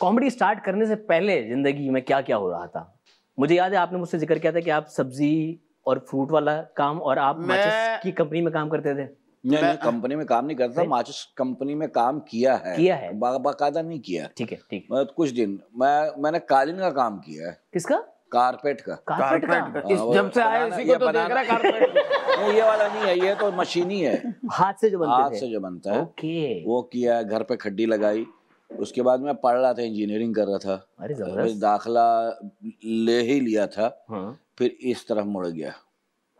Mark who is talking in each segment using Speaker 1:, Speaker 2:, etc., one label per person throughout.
Speaker 1: Comedy start करने से पहले ज़िंदगी में क्या क्या हो रहा था मुझे याद है आपने मुझसे जिक्र किया था कि आप सब्जी और फ्रूट वाला काम और आप मैं... की कंपनी में काम करते थे नहीं नहीं कंपनी में काम नहीं करता माचिस कंपनी में काम किया है किया है बा, बाकायदा नहीं किया ठीक है ठीक है कुछ दिन मैं मैंने कालीन का काम किया है किसका कारपेट का कारपेट का इस हाँ, जब से आया इसी को तो देख रहा कारपेट नहीं ये वाला नहीं है ये तो मशीनी है हाथ से जो बनता है हाथ से जो बनता है ओके वो किया है घर पे खड्डी लगाई उसके बाद मैं पढ़ रहा था इंजीनियरिंग कर रहा था अरे दाखला ले ही लिया था हाँ। फिर इस तरफ मुड़ गया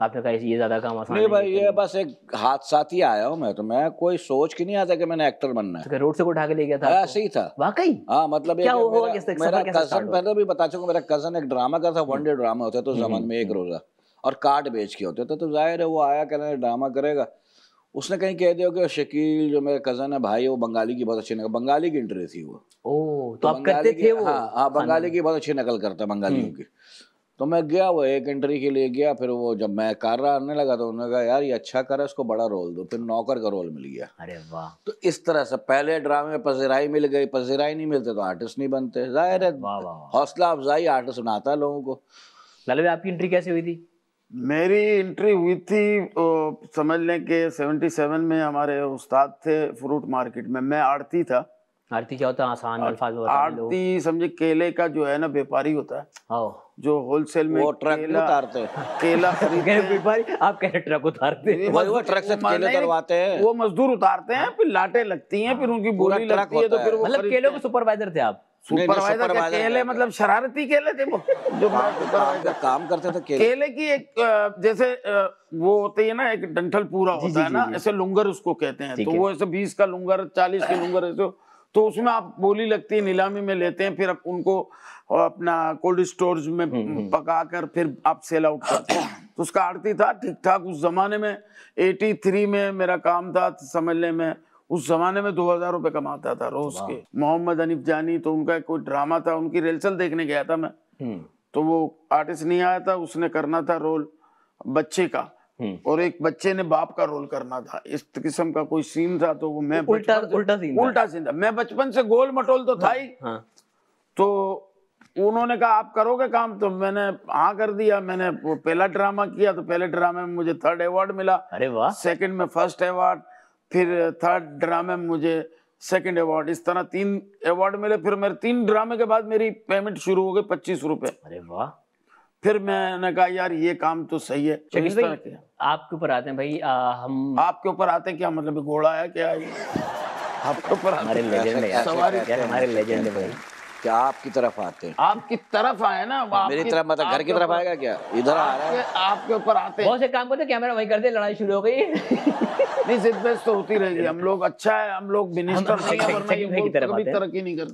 Speaker 1: आपने कहा ये ज्यादा काम आसान नहीं भाई ये बस एक हाथ साथ ही आया हूँ मैं तो मैं कोई सोच के नहीं आता कि मैंने एक्टर बनना है तो रोड से को उठा के ले गया था हाँ, ऐसे ही था वाकई हाँ मतलब क्या हुआ मेरा, किस मेरा कजन पहले भी बता चुका मेरा कजन एक ड्रामा का था वन डे ड्रामा होता है तो जमन में हम्म, एक हम्म। रोजा और कार्ड बेच के होते थे तो जाहिर है वो आया कहना ड्रामा करेगा उसने कहीं कह दिया कि शकील जो मेरा कजन है भाई वो बंगाली की बहुत अच्छी नकल बंगाली की इंटरेस्ट थी वो ओ तो, तो आप करते थे वो हाँ हाँ बंगाली की बहुत अच्छी नकल करता है बंगालियों हम्म। की तो मैं गया वो एक एंट्री के लिए गया फिर वो जब मैं रहा आने लगा तो उन्होंने कहा यार ये अच्छा कर इसको बड़ा रोल दो फिर नौकर का रोल मिल गया अरे वाह तो इस तरह से पहले ड्रामे में पजराई मिल गई पसीराई नहीं मिलते तो आर्टिस्ट नहीं बनते जाहिर है हौसला अफजाई आर्टिस्ट बनाता है लोगों को आपकी एंट्री
Speaker 2: कैसे हुई थी मेरी एंट्री हुई थी समझ लें कि 77 में हमारे उस्ताद थे फ्रूट मार्केट में मैं आड़ती था
Speaker 1: आरती क्या होता है आसान अल्फाज में आरती
Speaker 2: समझे केले का जो है ना व्यापारी होता है हाँ। जो होलसेल में वो ट्रक केला, उतारते
Speaker 1: केला व्यापारी आप कह रहे ट्रक उतारते हैं वो, वो ट्रक से केले उतारवाते हैं वो
Speaker 2: मजदूर उतारते हैं फिर लाटे लगती हैं हाँ। फिर उनकी बोली लगती है तो फिर मतलब केलों के सुपरवाइजर थे आप सुपरवाइजर केले मतलब शरारती केले थे वो जो का हाँ, हाँ, काम करते थे केले केले की एक जैसे वो होते है ना एक डंठल पूरा होता जी, है ना ऐसे लुंगर उसको कहते हैं तो वो ऐसे बीस का लुंगर चालीस के लुंगर ऐसे तो उसमें आप बोली लगती है नीलामी में लेते हैं फिर आप उनको अपना कोल्ड स्टोरेज में हम्म, हम्म। पकाकर फिर आप सेल आउट करते हैं तो उसका आरती था ठीक ठाक उस जमाने में 83 में मेरा काम था समझने में उस जमाने में दो हजार रुपए कमाता था रोज के मोहम्मद अनिफ जानी तो उनका कोई ड्रामा था उनकी रिहर्सल देखने गया था मैं हम्म। तो वो आर्टिस्ट नहीं आया था उसने करना था रोल बच्चे का हम्म। और एक बच्चे ने बाप का रोल करना था इस किस्म का कोई सीन था तो वो मैं उल्टा उल्टा सीन उल्टा सीन था मैं बचपन से गोल मटोल तो था हाँ, ही हाँ। तो उन्होंने कहा आप करोगे काम तो मैंने हाँ कर दिया मैंने पहला ड्रामा किया तो पहले ड्रामे में मुझे थर्ड अवार्ड मिला अरे वाह सेकंड में फर्स्ट अवार्ड फिर थर्ड ड्रामे में मुझे सेकंड अवार्ड इस तरह तीन अवार्ड मिले फिर मेरे तीन ड्रामे के बाद मेरी पेमेंट शुरू हो गई पच्चीस रुपए अरे वाह फिर मैंने कहा यार ये काम तो सही है तो इस तरह आपके ऊपर आते हैं भाई आ, हम आपके ऊपर आते हैं क्या मतलब घोड़ा है क्या आपके ऊपर हमारे लेजेंड हमारे लेजेंड भाई
Speaker 1: क्या आपकी तरफ आते हैं आपकी
Speaker 2: तरफ आए ना मेरी तरफ मतलब घर की तरफ आएगा
Speaker 1: क्या इधर आ रहा है आपके ऊपर आते हैं बहुत से काम करते कैमरा वही करते लड़ाई शुरू हो गई नहीं जिद
Speaker 2: तो होती रहेगी हम लोग अच्छा है हम लोग मिनिस्टर तरक्की
Speaker 1: नहीं करते